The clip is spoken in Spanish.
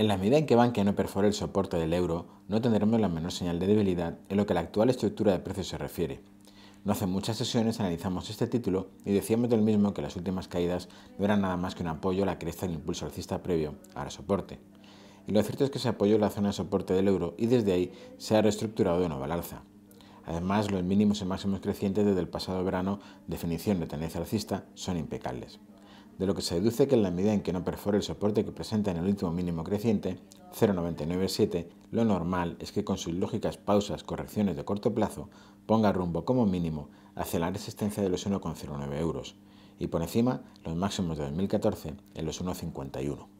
En la medida en que Bankia no perfore el soporte del euro, no tendremos la menor señal de debilidad en lo que a la actual estructura de precios se refiere. No hace muchas sesiones analizamos este título y decíamos del mismo que las últimas caídas no eran nada más que un apoyo a la cresta del impulso alcista previo, ahora soporte. Y lo cierto es que se apoyó la zona de soporte del euro y desde ahí se ha reestructurado de nueva alza. Además, los mínimos y máximos crecientes desde el pasado verano, definición de tendencia alcista, son impecables de lo que se deduce que en la medida en que no perfore el soporte que presenta en el último mínimo creciente, 0,997, lo normal es que con sus lógicas pausas, correcciones de corto plazo, ponga rumbo como mínimo hacia la resistencia de los 1,09 euros y por encima los máximos de 2014 en los 1,51.